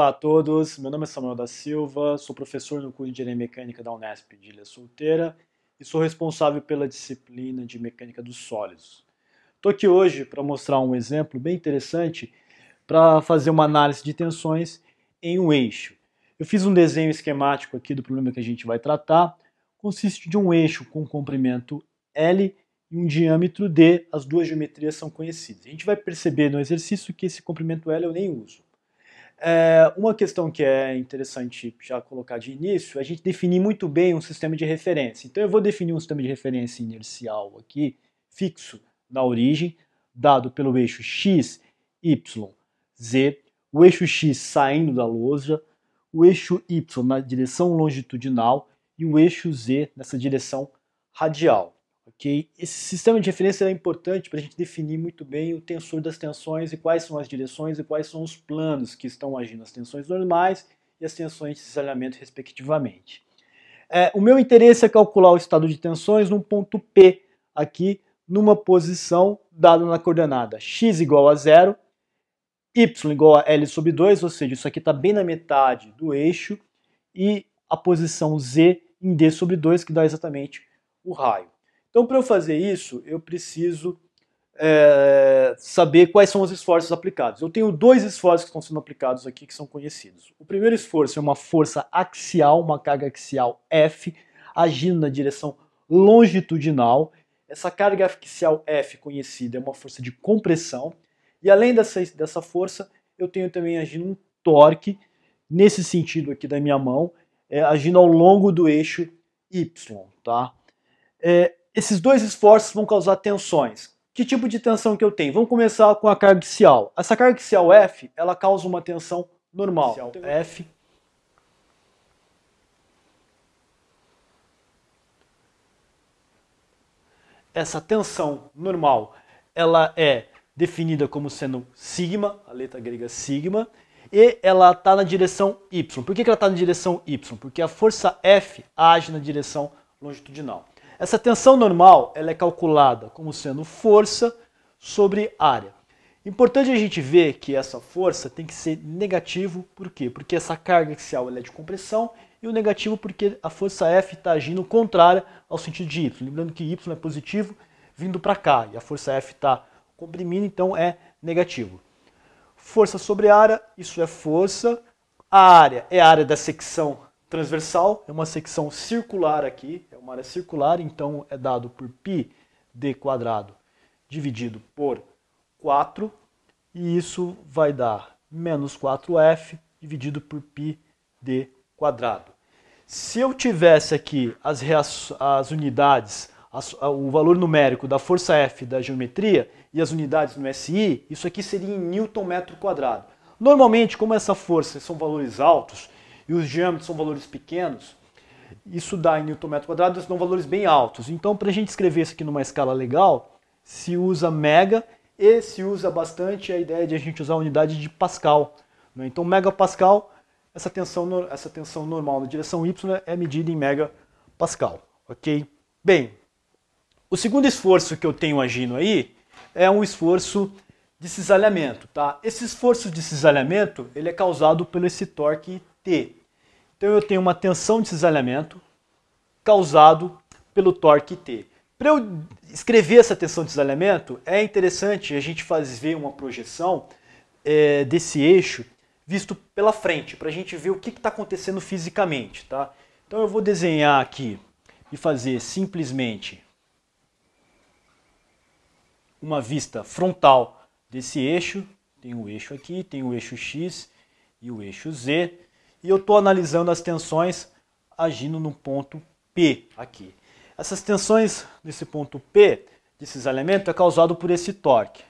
Olá a todos, meu nome é Samuel da Silva, sou professor no curso de Engenharia Mecânica da Unesp de Ilha Solteira e sou responsável pela disciplina de Mecânica dos Sólidos. Estou aqui hoje para mostrar um exemplo bem interessante para fazer uma análise de tensões em um eixo. Eu fiz um desenho esquemático aqui do problema que a gente vai tratar. Consiste de um eixo com comprimento L e um diâmetro D, as duas geometrias são conhecidas. A gente vai perceber no exercício que esse comprimento L eu nem uso. É, uma questão que é interessante já colocar de início é a gente definir muito bem um sistema de referência. Então eu vou definir um sistema de referência inercial aqui, fixo na origem, dado pelo eixo x, y, z, o eixo x saindo da lousa, o eixo y na direção longitudinal e o eixo z nessa direção radial que esse sistema de referência é importante para a gente definir muito bem o tensor das tensões e quais são as direções e quais são os planos que estão agindo as tensões normais e as tensões de cisalhamento, respectivamente. É, o meu interesse é calcular o estado de tensões num ponto P, aqui numa posição dada na coordenada x igual a zero, y igual a L sobre 2, ou seja, isso aqui está bem na metade do eixo, e a posição Z em D sobre 2, que dá exatamente o raio. Então, para eu fazer isso, eu preciso é, saber quais são os esforços aplicados. Eu tenho dois esforços que estão sendo aplicados aqui que são conhecidos. O primeiro esforço é uma força axial, uma carga axial F, agindo na direção longitudinal. Essa carga axial F conhecida é uma força de compressão. E além dessa, dessa força, eu tenho também agindo um torque, nesse sentido aqui da minha mão, é, agindo ao longo do eixo Y. Tá? É, esses dois esforços vão causar tensões. Que tipo de tensão que eu tenho? Vamos começar com a carga axial. Essa carga axial F, ela causa uma tensão normal. F essa tensão normal ela é definida como sendo sigma, a letra grega sigma, e ela está na direção y. Por que, que ela está na direção y? Porque a força F age na direção longitudinal. Essa tensão normal ela é calculada como sendo força sobre área. Importante a gente ver que essa força tem que ser negativo, por quê? Porque essa carga axial é de compressão e o negativo porque a força F está agindo contrária ao sentido de Y. Lembrando que Y é positivo vindo para cá e a força F está comprimindo, então é negativo. Força sobre área, isso é força. A área é a área da secção transversal, é uma secção circular aqui, é uma área circular, então é dado por π d quadrado dividido por 4, e isso vai dar menos 4f dividido por π d quadrado. Se eu tivesse aqui as, as unidades, as, o valor numérico da força F da geometria e as unidades no SI, isso aqui seria em newton metro quadrado. Normalmente, como essa força são valores altos, e os diâmetros são valores pequenos, isso dá em newton metro quadrado, são valores bem altos. Então, para a gente escrever isso aqui numa escala legal, se usa mega e se usa bastante a ideia de a gente usar a unidade de Pascal. Né? Então, megapascal, essa tensão, essa tensão normal na direção y é medida em megapascal, ok? Bem, o segundo esforço que eu tenho agindo aí é um esforço de cisalhamento, tá? Esse esforço de cisalhamento, ele é causado pelo esse torque T. Então eu tenho uma tensão de cisalhamento causado pelo torque T. Para eu escrever essa tensão de cisalhamento, é interessante a gente fazer uma projeção é, desse eixo visto pela frente, para a gente ver o que está acontecendo fisicamente. Tá? Então eu vou desenhar aqui e fazer simplesmente uma vista frontal desse eixo. Tem o eixo aqui, tem o eixo X e o eixo Z e eu estou analisando as tensões agindo no ponto P aqui. Essas tensões nesse ponto P desses elementos é causado por esse torque.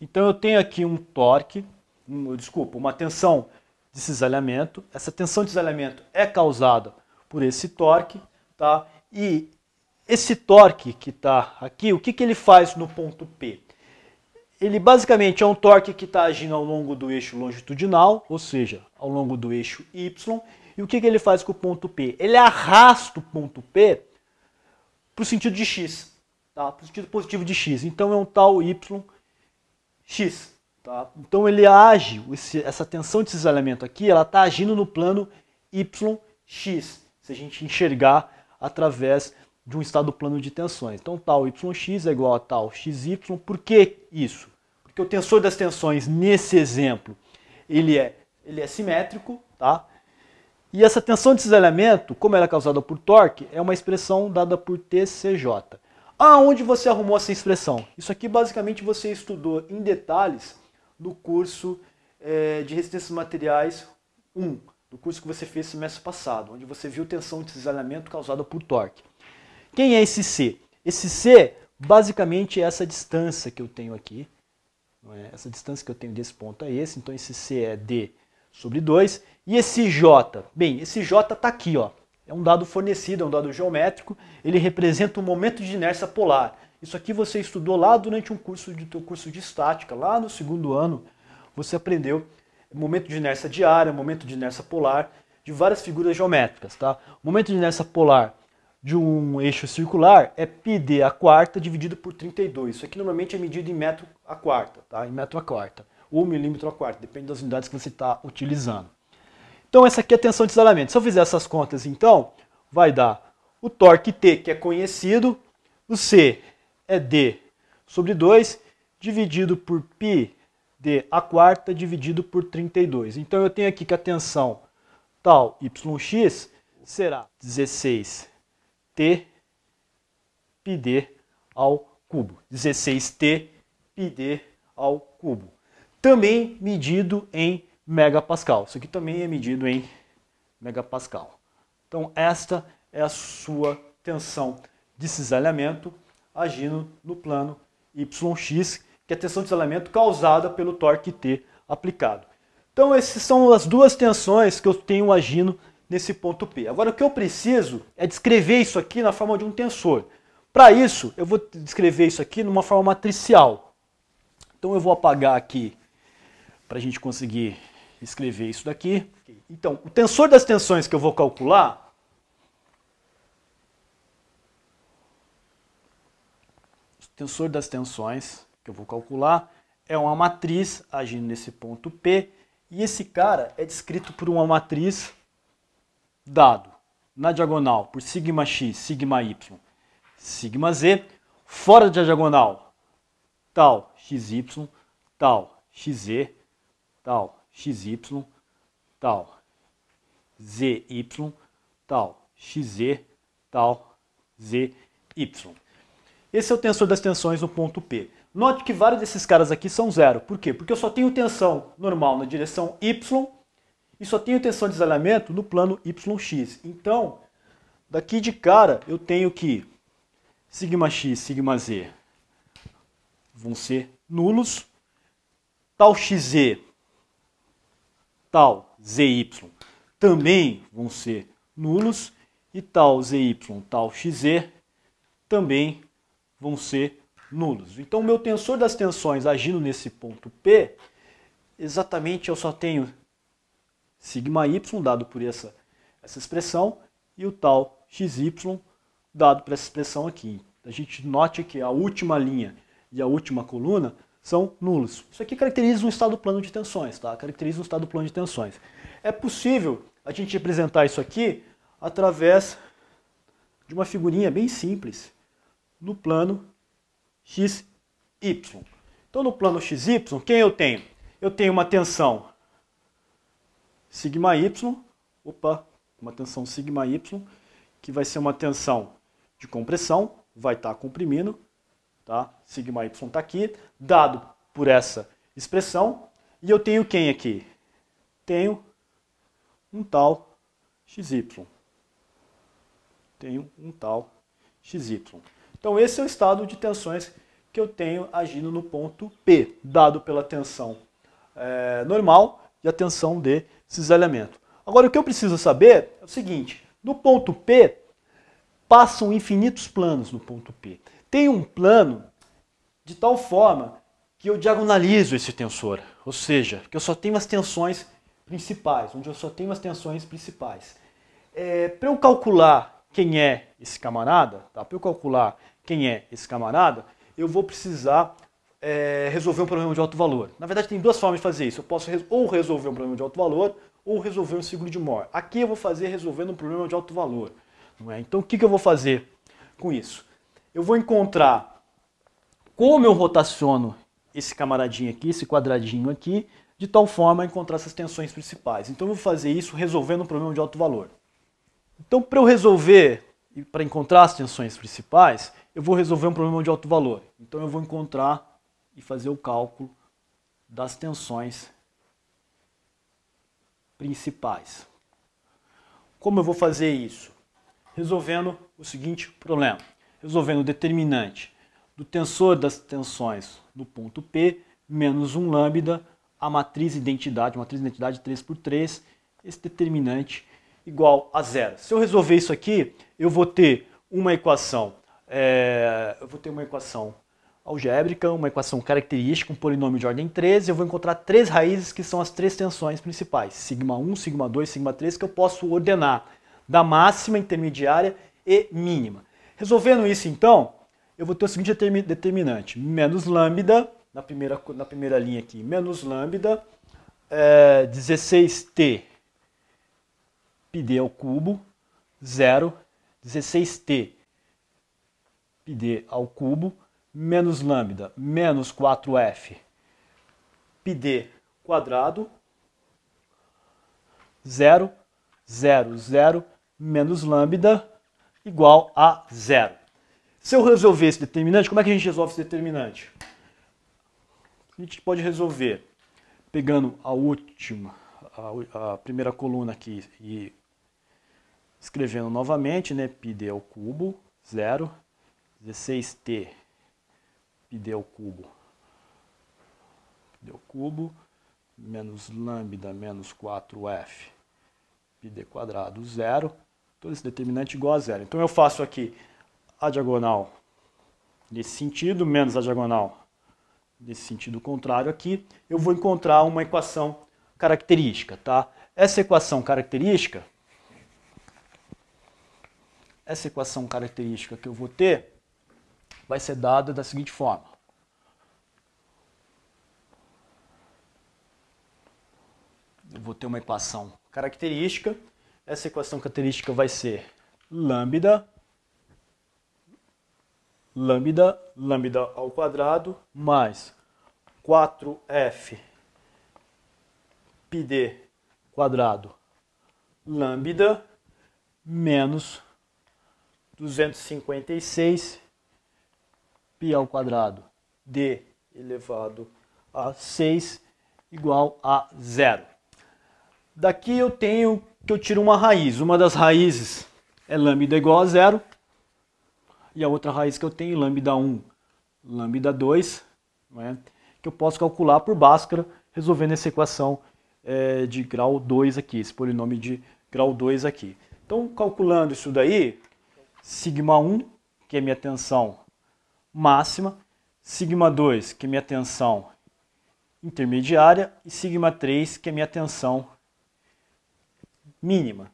Então eu tenho aqui um torque, um, desculpa, uma tensão cisalhamento. Essa tensão de cisalhamento é causada por esse torque, tá? E esse torque que está aqui, o que, que ele faz no ponto P? Ele basicamente é um torque que está agindo ao longo do eixo longitudinal, ou seja, ao longo do eixo Y. E o que, que ele faz com o ponto P? Ele arrasta o ponto P para o sentido de X, tá? para o sentido positivo de X. Então é um tal Y X. Tá? Então ele age, esse, essa tensão desses elementos aqui, ela está agindo no plano YX, se a gente enxergar através de um estado plano de tensões. Então tal YX é igual a tal XY. Por que isso? Porque o tensor das tensões, nesse exemplo, ele é, ele é simétrico, tá? E essa tensão de cisalhamento como ela é causada por torque, é uma expressão dada por TCJ. Aonde você arrumou essa expressão? Isso aqui basicamente você estudou em detalhes no curso é, de resistências materiais 1, do curso que você fez semestre passado, onde você viu tensão de cisalhamento causada por torque. Quem é esse C? Esse C basicamente é essa distância que eu tenho aqui, é? Essa distância que eu tenho desse ponto é esse, então esse C é D sobre 2. E esse J? Bem, esse J está aqui, ó. é um dado fornecido, é um dado geométrico, ele representa o momento de inércia polar. Isso aqui você estudou lá durante um curso de teu curso de estática, lá no segundo ano, você aprendeu momento de inércia diária, momento de inércia polar, de várias figuras geométricas, tá? momento de inércia polar de um eixo circular é πd a quarta dividido por 32. Isso aqui normalmente é medido em metro a quarta, tá? em metro a quarta, ou milímetro a quarta, depende das unidades que você está utilizando. Então essa aqui é a tensão de isolamento. Se eu fizer essas contas então, vai dar o torque T, que é conhecido, o C é D sobre 2, dividido por πd a quarta dividido por 32. Então eu tenho aqui que a tensão tal yx será 16 t πd ao cubo. 16t πd ao cubo. Também medido em megapascal. Isso aqui também é medido em megapascal. Então esta é a sua tensão de cisalhamento agindo no plano yx, que é a tensão de cisalhamento causada pelo torque T aplicado. Então essas são as duas tensões que eu tenho agindo nesse ponto P. Agora, o que eu preciso é descrever isso aqui na forma de um tensor. Para isso, eu vou descrever isso aqui numa forma matricial. Então, eu vou apagar aqui para a gente conseguir escrever isso daqui. Então, o tensor das tensões que eu vou calcular tensor das tensões, que eu vou calcular, é uma matriz agindo nesse ponto P, e esse cara é descrito por uma matriz dado na diagonal por sigma x, sigma y, sigma z, fora da diagonal, tal xy, tal xz, tal xy, tal zy, tal xz, tal zy. Esse é o tensor das tensões no ponto P. Note que vários desses caras aqui são zero. Por quê? Porque eu só tenho tensão normal na direção y e só tenho tensão de desalinhamento no plano yx. Então, daqui de cara, eu tenho que sigma x, sigma z vão ser nulos, tal xz, tal zy também vão ser nulos e tal zy, tal xz também vão ser nulos. Então, o meu tensor das tensões agindo nesse ponto P, exatamente eu só tenho sigma y dado por essa, essa expressão e o tal xy dado por essa expressão aqui. A gente note que a última linha e a última coluna são nulos. Isso aqui caracteriza um estado plano de tensões, tá? Caracteriza um estado plano de tensões. É possível a gente representar isso aqui através de uma figurinha bem simples no plano XY. Então no plano XY, quem eu tenho? Eu tenho uma tensão sigma y, opa, uma tensão sigma y, que vai ser uma tensão de compressão, vai estar tá comprimindo, tá? Sigma y está aqui, dado por essa expressão, e eu tenho quem aqui? Tenho um tal xy. Tenho um tal xy. Então esse é o estado de tensões que eu tenho agindo no ponto P, dado pela tensão é, normal e a tensão de cisalhamento. Agora, o que eu preciso saber é o seguinte: no ponto P, passam infinitos planos no ponto P. Tem um plano de tal forma que eu diagonalizo esse tensor, ou seja, que eu só tenho as tensões principais, onde eu só tenho as tensões principais. É, para eu calcular quem é esse camarada, tá? para eu calcular quem é esse camarada, eu vou precisar é, resolver um problema de alto valor. Na verdade, tem duas formas de fazer isso. Eu posso res ou resolver um problema de alto valor ou resolver um seguro de Moore. Aqui eu vou fazer resolvendo um problema de alto valor. Não é? Então, o que, que eu vou fazer com isso? Eu vou encontrar como eu rotaciono esse camaradinho aqui, esse quadradinho aqui, de tal forma a encontrar essas tensões principais. Então, eu vou fazer isso resolvendo um problema de alto valor. Então, para eu resolver e para encontrar as tensões principais, eu vou resolver um problema de alto valor. Então, eu vou encontrar e fazer o cálculo das tensões principais. Como eu vou fazer isso? Resolvendo o seguinte problema: resolvendo o determinante do tensor das tensões no ponto P menos 1 lambda, a matriz identidade, matriz identidade 3 por 3, esse determinante igual a zero. Se eu resolver isso aqui, eu vou ter uma equação, é, eu vou ter uma equação algébrica, uma equação característica, um polinômio de ordem 13, eu vou encontrar três raízes que são as três tensões principais, sigma 1, sigma 2, sigma 3, que eu posso ordenar da máxima, intermediária e mínima. Resolvendo isso, então, eu vou ter o seguinte determinante, menos lambda, na primeira, na primeira linha aqui, menos lambda, é, 16t πd ao cubo, 0, 16t πd ao cubo, menos lambda menos 4f πd quadrado 0, 0, 0 menos lambda igual a zero. Se eu resolver esse determinante, como é que a gente resolve esse determinante? A gente pode resolver pegando a última, a, a primeira coluna aqui e escrevendo novamente, né, πd ao cubo, 0, 16t π cubo. π cubo menos lambda menos 4f πd quadrado, zero. Todo então, esse determinante é igual a zero. Então eu faço aqui a diagonal nesse sentido, menos a diagonal nesse sentido contrário aqui, eu vou encontrar uma equação característica, tá? Essa equação característica, essa equação característica que eu vou ter, vai ser dada da seguinte forma. Eu vou ter uma equação característica. Essa equação característica vai ser lambda, lambda, lambda ao quadrado, mais 4f πd quadrado lambda menos 256 π ao quadrado d elevado a 6 igual a zero. Daqui eu tenho que eu tiro uma raiz. Uma das raízes é lambda igual a zero. E a outra raiz que eu tenho, lambda 1, lambda 2, né, que eu posso calcular por Bhaskara, resolvendo essa equação é, de grau 2 aqui, esse polinômio de grau 2 aqui. Então, calculando isso daí, σ 1, que é minha tensão máxima, sigma 2, que é minha tensão intermediária, e sigma 3, que é minha tensão mínima,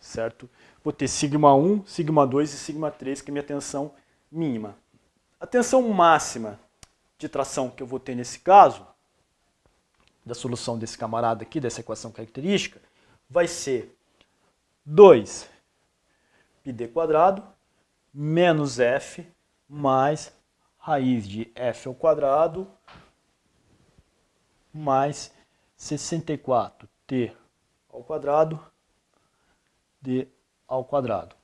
certo? Vou ter sigma 1, sigma 2 e sigma 3, que é minha tensão mínima. A tensão máxima de tração que eu vou ter nesse caso, da solução desse camarada aqui, dessa equação característica, vai ser 2 πd quadrado menos f mais raiz de f ao quadrado mais 64t ao quadrado d ao quadrado.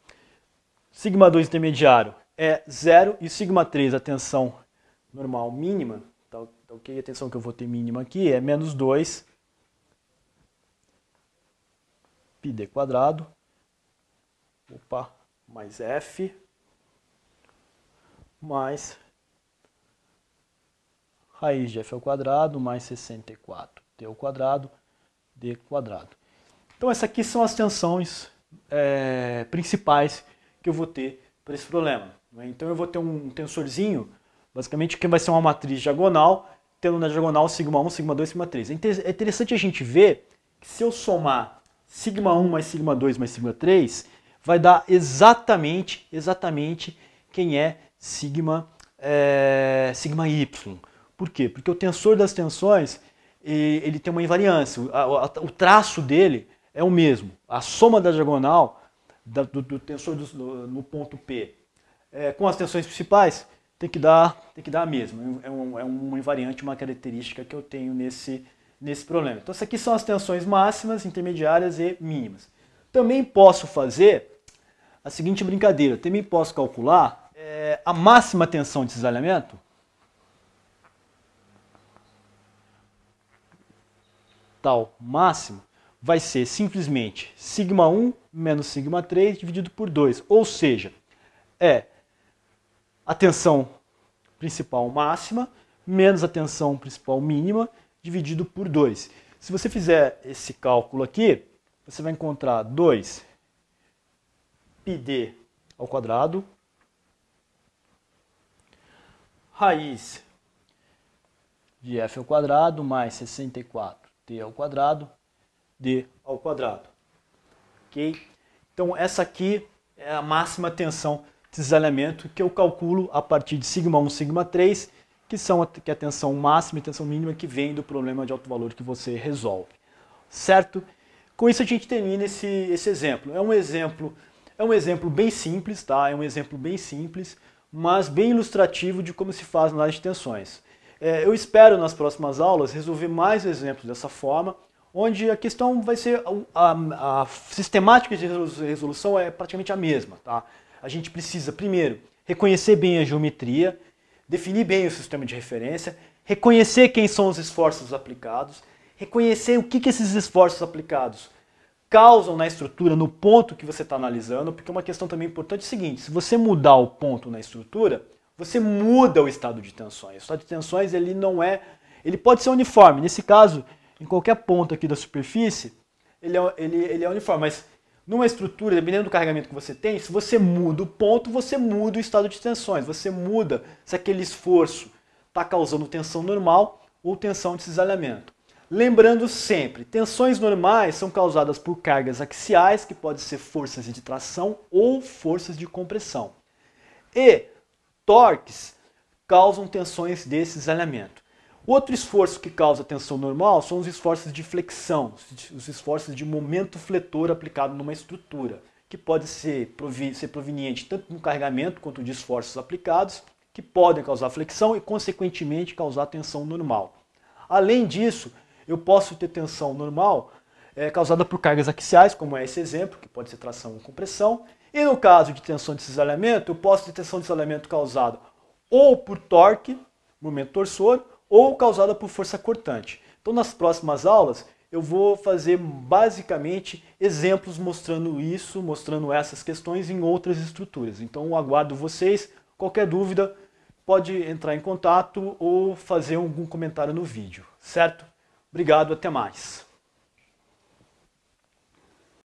Sigma 2 intermediário é zero e sigma 3 a tensão normal mínima, tá, tá ok? A tensão que eu vou ter mínima aqui é menos 2 πd quadrado, opa, mais f mais raiz de f ao quadrado mais 64 t ao quadrado d quadrado. Então essas aqui são as tensões é, principais que eu vou ter para esse problema. Né? Então eu vou ter um tensorzinho, basicamente que vai ser uma matriz diagonal, tendo na diagonal sigma 1, sigma 2, sigma 3. É, é interessante a gente ver que se eu somar sigma 1 mais sigma 2 mais sigma 3, vai dar exatamente, exatamente quem é sigma, é, sigma y. Por quê? Porque o tensor das tensões ele tem uma invariância. O traço dele é o mesmo. A soma da diagonal do, do tensor do, no ponto P é, com as tensões principais tem que dar, tem que dar a mesma. É, é, um, é uma invariante, uma característica que eu tenho nesse, nesse problema. Então, isso aqui são as tensões máximas, intermediárias e mínimas. Também posso fazer a seguinte brincadeira. Também posso calcular é, a máxima tensão de cisalhamento tal máximo vai ser simplesmente sigma 1 menos sigma 3 dividido por 2, ou seja, é a tensão principal máxima menos a tensão principal mínima dividido por 2. Se você fizer esse cálculo aqui, você vai encontrar 2 πd ao quadrado raiz de f ao quadrado mais 64t ao quadrado d ao quadrado. OK? Então essa aqui é a máxima tensão desses elementos que eu calculo a partir de sigma 1, sigma 3, que são que é a tensão máxima e tensão mínima que vem do problema de alto valor que você resolve. Certo? Com isso a gente termina esse, esse exemplo. É um exemplo é um exemplo bem simples, tá? É um exemplo bem simples mas bem ilustrativo de como se faz na de tensões. É, eu espero nas próximas aulas resolver mais exemplos dessa forma, onde a questão vai ser a, a sistemática de resolução é praticamente a mesma, tá? A gente precisa primeiro reconhecer bem a geometria, definir bem o sistema de referência, reconhecer quem são os esforços aplicados, reconhecer o que, que esses esforços aplicados causam na estrutura, no ponto que você está analisando, porque é uma questão também importante é a seguinte, se você mudar o ponto na estrutura, você muda o estado de tensões. O estado de tensões ele não é, ele pode ser uniforme, nesse caso, em qualquer ponto aqui da superfície, ele é, ele, ele é uniforme, mas numa estrutura, dependendo do carregamento que você tem, se você muda o ponto, você muda o estado de tensões, você muda se aquele esforço está causando tensão normal ou tensão de cisalhamento. Lembrando sempre, tensões normais são causadas por cargas axiais, que podem ser forças de tração ou forças de compressão. E torques causam tensões desse isolamento. Outro esforço que causa tensão normal são os esforços de flexão, os esforços de momento fletor aplicado numa estrutura, que pode ser, ser proveniente tanto do carregamento quanto de esforços aplicados, que podem causar flexão e, consequentemente, causar tensão normal. Além disso, eu posso ter tensão normal é, causada por cargas axiais, como é esse exemplo, que pode ser tração ou compressão. E no caso de tensão de cisalhamento, eu posso ter tensão de cisalhamento causada ou por torque, momento torsor, ou causada por força cortante. Então, nas próximas aulas, eu vou fazer basicamente exemplos mostrando isso, mostrando essas questões em outras estruturas. Então, aguardo vocês. Qualquer dúvida, pode entrar em contato ou fazer algum comentário no vídeo, certo? Obrigado, até mais.